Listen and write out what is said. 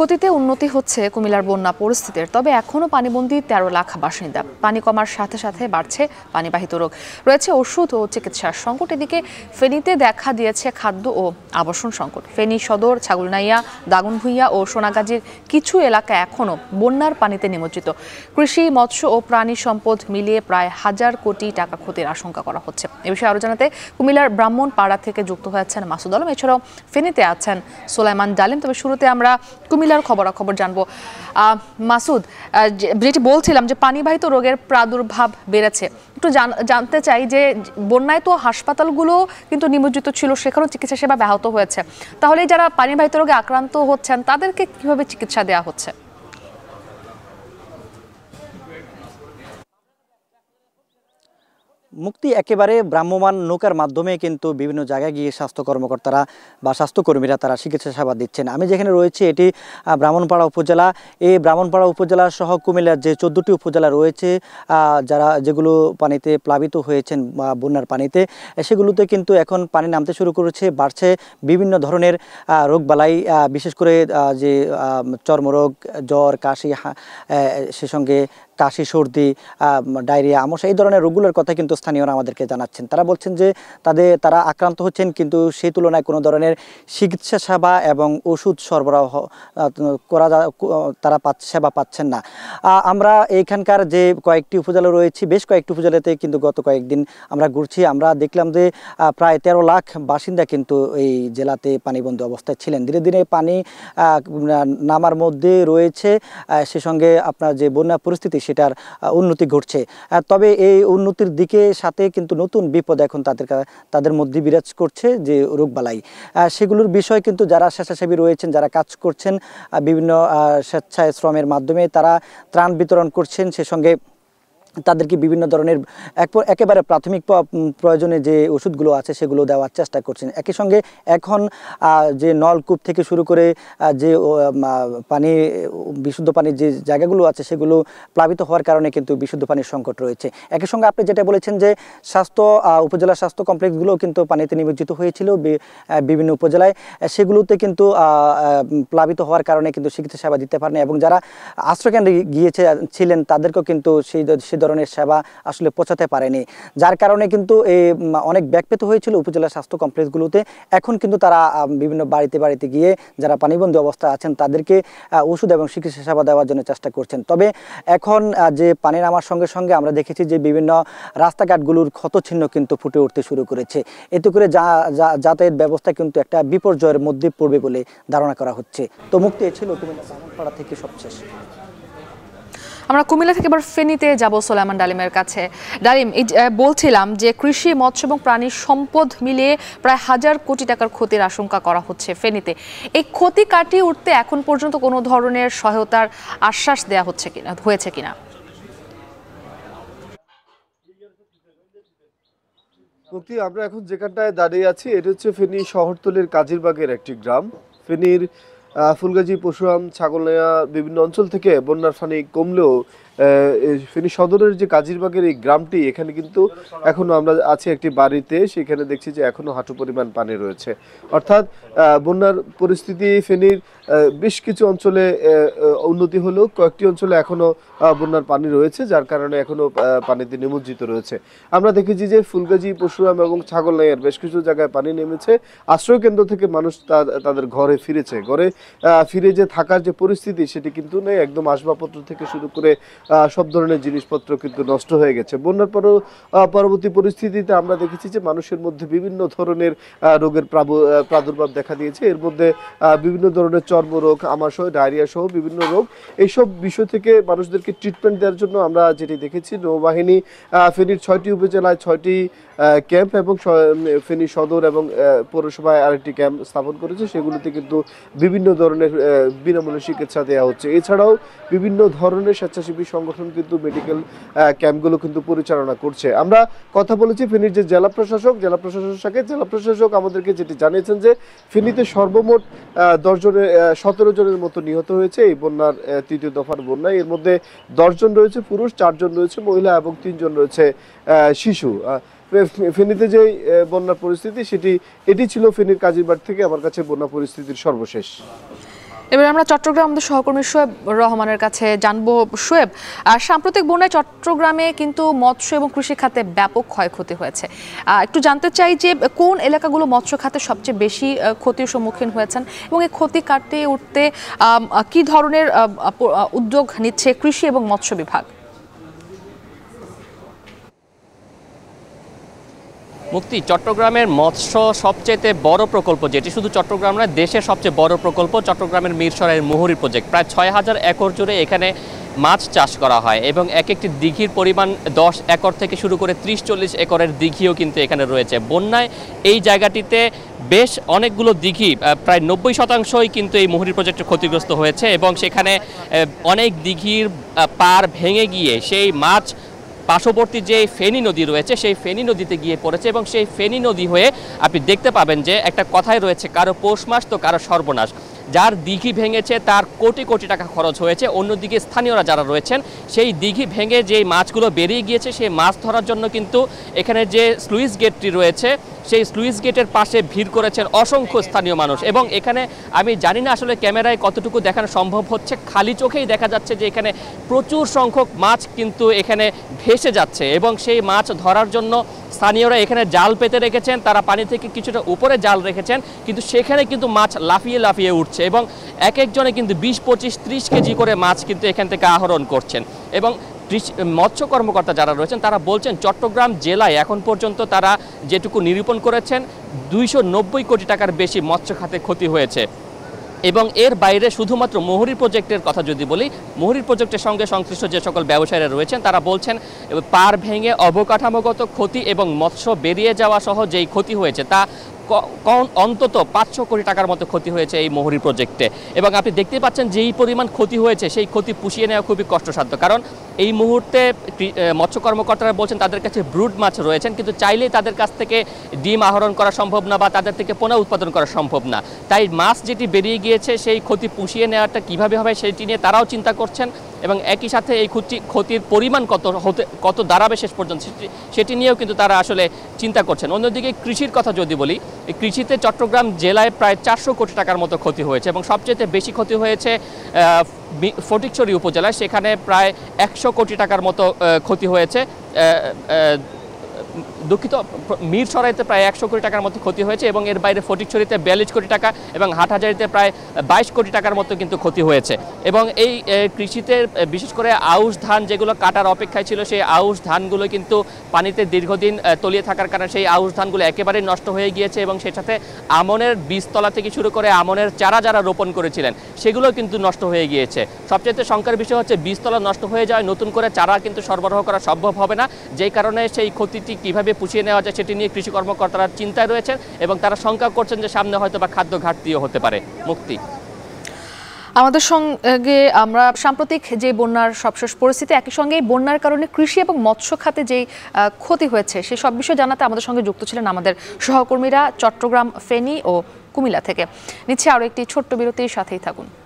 গতিতে উন্নতি হচ্ছে কুমিল্লার বন্যা পরিস্থিতির তবে এখনও পানিবন্দী তেরো লাখ বাসিন্দা পানি কমার সাথে সাথে বাড়ছে পানিবাহিত রোগ রয়েছে ওষুধ ও চিকিৎসার সংকট এদিকে ফেনীতে দেখা দিয়েছে খাদ্য ও আবাসন সংকট ফেনী সদর ছাগলনাইয়া দাগনভুইয়া ও সোনাগাজীর কিছু এলাকা এখনও বন্যার পানিতে নিমজ্জিত কৃষি মৎস্য ও প্রাণী সম্পদ মিলিয়ে প্রায় হাজার কোটি টাকা ক্ষতির আশঙ্কা করা হচ্ছে এ বিষয়ে আরও জানাতে কুমিলার ব্রাহ্মণ পাড়া থেকে যুক্ত হয়েছেন মাসুদ আলম এছাড়াও ফেনীতে আছেন সোলাইমান ডালিম তবে শুরুতে আমরা কুমিল্লা খবর খবর জানবো মাসুদ যেটি বলছিলাম যে পানিবাহিত রোগের প্রাদুর্ভাব বেড়েছে একটু জানতে চাই যে বন্যায় তো হাসপাতালগুলো কিন্তু নিমজ্জিত ছিল সেখানেও চিকিৎসা সেবা ব্যাহত হয়েছে তাহলে যারা পানিবাহিত রোগে আক্রান্ত হচ্ছেন তাদেরকে কিভাবে চিকিৎসা দেওয়া হচ্ছে মুক্তি একেবারে ভ্রাম্যমান নৌকার মাধ্যমে কিন্তু বিভিন্ন জায়গায় গিয়ে স্বাস্থ্য কর্মকর্তারা বা স্বাস্থ্যকর্মীরা তারা চিকিৎসা সেবা দিচ্ছেন আমি যেখানে রয়েছি এটি ব্রাহ্মণপাড়া উপজেলা এই ব্রাহ্মণপাড়া উপজেলা সহ কুমিল্লার যে চোদ্দোটি উপজেলা রয়েছে যারা যেগুলো পানিতে প্লাবিত হয়েছেন বন্যার পানিতে সেগুলোতে কিন্তু এখন পানি নামতে শুরু করেছে বাড়ছে বিভিন্ন ধরনের রোগবালাই বিশেষ করে যে চর্মরোগ জ্বর কাশি সে সঙ্গে কাশি সর্দি ডায়রিয়া আমস এই ধরনের রোগগুলোর কথা কিন্তু স্থানীয়রা আমাদেরকে জানাচ্ছেন তারা বলছেন যে তাদের তারা আক্রান্ত হচ্ছেন কিন্তু সেই তুলনায় কোনো ধরনের চিকিৎসা সেবা এবং ওষুধ সরবরাহ করা তারা সেবা পাচ্ছেন না আমরা এইখানকার যে কয়েকটি উপজেলা রয়েছে বেশ কয়েকটি উপজেলাতে কিন্তু গত কয়েকদিন আমরা ঘুরছি আমরা দেখলাম যে প্রায় তেরো লাখ বাসিন্দা কিন্তু এই জেলাতে পানিবন্দী অবস্থায় ছিলেন ধীরে ধীরে পানি নামার মধ্যে রয়েছে সে সঙ্গে আপনার যে বন্যা পরিস্থিতি সেটার উন্নতি ঘটছে তবে এই উন্নতির দিকে সাথে কিন্তু নতুন বিপদ এখন তাদের তাদের মধ্যে বিরাজ করছে যে রোগবালাই সেগুলোর বিষয় কিন্তু যারা স্বেচ্ছাসেবী রয়েছেন যারা কাজ করছেন বিভিন্ন স্বেচ্ছায় শ্রমের মাধ্যমে তারা ত্রাণ বিতরণ করছেন সে সঙ্গে তাদেরকে বিভিন্ন ধরনের একেবারে প্রাথমিক প্রয়োজনে যে ওষুধগুলো আছে সেগুলো দেওয়ার চেষ্টা করছেন একই সঙ্গে এখন যে নলকূপ থেকে শুরু করে যে পানি বিশুদ্ধ পানির যে জায়গাগুলো আছে সেগুলো প্লাবিত হওয়ার কারণে কিন্তু বিশুদ্ধ পানির সংকট রয়েছে একই সঙ্গে আপনি যেটা বলেছেন যে স্বাস্থ্য উপজেলা স্বাস্থ্য কমপ্লেক্সগুলো কিন্তু পানিতে নিমজ্জিত হয়েছিল বিভিন্ন উপজেলায় সেগুলোতে কিন্তু প্লাবিত হওয়ার কারণে কিন্তু চিকিৎসা সেবা দিতে পারেনি এবং যারা আশ্রয়কেন্দ্রে গিয়েছে ছিলেন তাদেরকেও কিন্তু সেই ধরনের সেবা আসলে পৌঁছাতে পারেনি যার কারণে কিন্তু অনেক ব্যাকপেত হয়েছিল উপজেলা স্বাস্থ্য কমপ্লেক্সগুলোতে এখন কিন্তু তারা বিভিন্ন বাড়িতে বাড়িতে গিয়ে যারা পানিবন্দী অবস্থায় আছেন তাদেরকে ওষুধ এবং চিকিৎসা সেবা দেওয়ার জন্য চেষ্টা করছেন তবে এখন যে পানি নামার সঙ্গে সঙ্গে আমরা দেখেছি যে বিভিন্ন রাস্তাঘাটগুলোর ছিন্ন কিন্তু ফুটে উঠতে শুরু করেছে এতে করে যা যাতায়াত ব্যবস্থা কিন্তু একটা বিপর্যয়ের মধ্যে পড়বে বলে ধারণা করা হচ্ছে তো মুক্তি ছিল পাড়া থেকে সবশেষ আমরা কুমিল্লা থেকে এবার ফেনীতে যাব সোলাইমান ডালিমের কাছে ডালিম বলছিলাম যে কৃষি মৎস্য এবং প্রাণী সম্পদ মিলিয়ে প্রায় হাজার কোটি টাকার ক্ষতির আশঙ্কা করা হচ্ছে ফেনীতে এই ক্ষতি কাটিয়ে উঠতে এখন পর্যন্ত কোনো ধরনের সহায়তার আশ্বাস দেয়া হচ্ছে কিনা হয়েছে কিনা মুক্তি আমরা এখন যেখানটায় দাঁড়িয়ে আছি এটা হচ্ছে ফেনী শহরতলির কাজিরবাগের একটি গ্রাম ফেনীর ফুলগাজী পশুরাম ছাগলনাইয়া বিভিন্ন অঞ্চল থেকে বন্যার পানি কমলেও ফেনী সদরের যে কাজিরবাগের এই গ্রামটি এখানে কিন্তু এখনও আমরা আছি একটি বাড়িতে সেখানে দেখছি যে এখনও হাঁটু পরিমাণ পানি রয়েছে অর্থাৎ বন্যার পরিস্থিতি ফেনীর বেশ কিছু অঞ্চলে উন্নতি হলেও কয়েকটি অঞ্চলে এখনও বন্যার পানি রয়েছে যার কারণে এখনও পানিতে নিমজ্জিত রয়েছে আমরা দেখেছি যে ফুলগাজি পশুরাম এবং ছাগল ছাগলনাইয়ের বেশ কিছু জায়গায় পানি নেমেছে আশ্রয় কেন্দ্র থেকে মানুষ তাদের ঘরে ফিরেছে ঘরে ফিরে যে থাকার যে পরিস্থিতি সেটি কিন্তু নেই একদম আসবাবপত্র থেকে শুরু করে সব ধরনের জিনিসপত্র কিন্তু নষ্ট হয়ে গেছে বন্যার পরও পরবর্তী পরিস্থিতিতে আমরা দেখেছি যে মানুষের মধ্যে বিভিন্ন ধরনের রোগের প্রাদুর্ভাব দেখা দিয়েছে এর মধ্যে বিভিন্ন ধরনের চর্মরোগ আমাশয় ডায়রিয়া সহ বিভিন্ন রোগ এইসব বিষয় থেকে মানুষদেরকে ট্রিটমেন্ট দেওয়ার জন্য আমরা যেটি দেখেছি নৌবাহিনী ফেনীর ছয়টি উপজেলায় ছয়টি ক্যাম্প এবং ফেনী সদর এবং পৌরসভায় আরেকটি ক্যাম্প স্থাপন করেছে সেগুলোতে কিন্তু বিভিন্ন ধরনের বিনামূল্যে চিকিৎসা দেওয়া হচ্ছে এছাড়াও বিভিন্ন ধরনের স্বেচ্ছাসেবী সংগঠন কিন্তু মেডিকেল ক্যাম্পগুলো কিন্তু পরিচালনা করছে আমরা কথা বলেছি ফেনীর যে জেলা প্রশাসক জেলা প্রশাসকের সাথে জেলা প্রশাসক আমাদেরকে যেটি জানিয়েছেন যে ফেনীতে সর্বমোট দশ জনের সতেরো জনের মতো নিহত হয়েছে এই বন্যার তৃতীয় দফার বন্যায় এর মধ্যে দশজন রয়েছে পুরুষ চারজন রয়েছে মহিলা এবং তিনজন রয়েছে শিশু ফেনীতে যে বন্যার পরিস্থিতি সেটি এটি ছিল ফেনীর কাজীবাড় থেকে আমার কাছে বন্যা পরিস্থিতির সর্বশেষ এবার আমরা চট্টগ্রাম আমাদের সহকর্মী শোয়েব রহমানের কাছে জানবো শোয়েব সাম্প্রতিক বন্যায় চট্টগ্রামে কিন্তু মৎস্য এবং কৃষি খাতে ব্যাপক ক্ষয়ক্ষতি হয়েছে একটু জানতে চাই যে কোন এলাকাগুলো মৎস্য খাতে সবচেয়ে বেশি ক্ষতির সম্মুখীন হয়েছেন এবং এই ক্ষতি কাটিয়ে উঠতে কি ধরনের উদ্যোগ নিচ্ছে কৃষি এবং মৎস্য বিভাগ মুক্তি চট্টগ্রামের মৎস্য সবচেয়ে বড় প্রকল্প যেটি শুধু চট্টগ্রাম নয় দেশের সবচেয়ে বড় প্রকল্প চট্টগ্রামের মিরসরাইয়ের মুহুরি প্রজেক্ট প্রায় ছয় হাজার একর জুড়ে এখানে মাছ চাষ করা হয় এবং এক একটি দিঘির পরিমাণ দশ একর থেকে শুরু করে ত্রিশ চল্লিশ একরের দিঘিও কিন্তু এখানে রয়েছে বন্যায় এই জায়গাটিতে বেশ অনেকগুলো দিঘি প্রায় নব্বই শতাংশই কিন্তু এই মুহুরি প্রজেক্টে ক্ষতিগ্রস্ত হয়েছে এবং সেখানে অনেক দিঘির পার ভেঙে গিয়ে সেই মাছ পার্শ্ববর্তী যে ফেনী নদী রয়েছে সেই ফেনী নদীতে গিয়ে পড়েছে এবং সেই ফেনী নদী হয়ে আপনি দেখতে পাবেন যে একটা কথাই রয়েছে কারো পৌষ মাস তো কারো সর্বনাশ যার দিঘি ভেঙেছে তার কোটি কোটি টাকা খরচ হয়েছে অন্যদিকে স্থানীয়রা যারা রয়েছেন সেই দিঘি ভেঙে যে মাছগুলো বেরিয়ে গিয়েছে সেই মাছ ধরার জন্য কিন্তু এখানে যে স্লুইস গেটটি রয়েছে সেই স্লুইস গেটের পাশে ভিড় করেছেন অসংখ্য স্থানীয় মানুষ এবং এখানে আমি জানি না আসলে ক্যামেরায় কতটুকু দেখানো সম্ভব হচ্ছে খালি চোখেই দেখা যাচ্ছে যে এখানে প্রচুর সংখ্যক মাছ কিন্তু এখানে ভেসে যাচ্ছে এবং সেই মাছ ধরার জন্য স্থানীয়রা এখানে জাল পেতে রেখেছেন তারা পানি থেকে কিছুটা উপরে জাল রেখেছেন কিন্তু সেখানে কিন্তু মাছ লাফিয়ে লাফিয়ে উঠছে করছে এবং এক একজনে কিন্তু বিশ পঁচিশ ত্রিশ কেজি করে মাছ কিন্তু এখান থেকে আহরণ করছেন এবং মৎস্য কর্মকর্তা যারা রয়েছেন তারা বলছেন চট্টগ্রাম জেলায় এখন পর্যন্ত তারা যেটুকু নিরূপণ করেছেন দুইশো কোটি টাকার বেশি মৎস্য খাতে ক্ষতি হয়েছে এবং এর বাইরে শুধুমাত্র মোহরি প্রজেক্টের কথা যদি বলি মোহরি প্রজেক্টের সঙ্গে সংশ্লিষ্ট যে সকল ব্যবসায়ীরা রয়েছেন তারা বলছেন পার ভেঙে অবকাঠামোগত ক্ষতি এবং মৎস্য বেরিয়ে যাওয়া সহ যেই ক্ষতি হয়েছে তা অন্তত পাঁচশো কোটি টাকার মতো ক্ষতি হয়েছে এই মহরি প্রজেক্টে এবং আপনি দেখতে পাচ্ছেন যেই পরিমাণ ক্ষতি হয়েছে সেই ক্ষতি পুষিয়ে নেওয়া খুবই কষ্টসাধ্য কারণ এই মুহূর্তে মৎস্য কর্মকর্তারা বলছেন তাদের কাছে ব্রুড মাছ রয়েছেন কিন্তু চাইলেই তাদের কাছ থেকে ডিম আহরণ করা সম্ভব না বা তাদের থেকে পোনা উৎপাদন করা সম্ভব না তাই মাছ যেটি বেরিয়ে গিয়েছে সেই ক্ষতি পুষিয়ে নেওয়াটা কিভাবে হবে সেটি নিয়ে তারাও চিন্তা করছেন এবং একই সাথে এই ক্ষতি ক্ষতির পরিমাণ কত হতে কত দাঁড়াবে শেষ পর্যন্ত সেটি নিয়েও কিন্তু তারা আসলে চিন্তা করছেন অন্যদিকে কৃষির কথা যদি বলি কৃষিতে চট্টগ্রাম জেলায় প্রায় চারশো কোটি টাকার মতো ক্ষতি হয়েছে এবং সবচেয়ে বেশি ক্ষতি হয়েছে ফটিকছড়ি উপজেলায় সেখানে প্রায় একশো কোটি টাকার মতো ক্ষতি হয়েছে দুঃখিত মীর সরাইতে প্রায় একশো কোটি টাকার মতো ক্ষতি হয়েছে এবং এর বাইরে ফটিকছড়িতে বিয়াল্লিশ কোটি টাকা এবং হাটহাজারিতে প্রায় বাইশ কোটি টাকার মতো কিন্তু ক্ষতি হয়েছে এবং এই কৃষিতে বিশেষ করে আউশ ধান যেগুলো কাটার অপেক্ষায় ছিল সেই আউশ ধানগুলো কিন্তু পানিতে দীর্ঘদিন তলিয়ে থাকার কারণে সেই আউশ ধানগুলো একেবারেই নষ্ট হয়ে গিয়েছে এবং সেই সাথে আমনের বীজতলা থেকে শুরু করে আমনের চারা যারা রোপণ করেছিলেন সেগুলো কিন্তু নষ্ট হয়ে গিয়েছে সবচেয়ে শঙ্কার বিষয় হচ্ছে বীজতলা নষ্ট হয়ে যায় নতুন করে চারা কিন্তু সরবরাহ করা সম্ভব হবে না যেই কারণে সেই ক্ষতিটি কীভাবে কিভাবে পুষিয়ে নেওয়া যায় সেটি নিয়ে কৃষি কর্মকর্তারা চিন্তায় রয়েছেন এবং তারা শঙ্কা করছেন যে সামনে হয়তো বা খাদ্য ঘাটতিও হতে পারে মুক্তি আমাদের সঙ্গে আমরা সাম্প্রতিক যে বন্যার সবশেষ পরিস্থিতি একই সঙ্গে বন্যার কারণে কৃষি এবং মৎস্য খাতে যেই ক্ষতি হয়েছে সেই সব বিষয়ে জানাতে আমাদের সঙ্গে যুক্ত ছিলেন আমাদের সহকর্মীরা চট্টগ্রাম ফেনী ও কুমিল্লা থেকে নিচ্ছে আরও একটি ছোট্ট বিরতির সাথেই থাকুন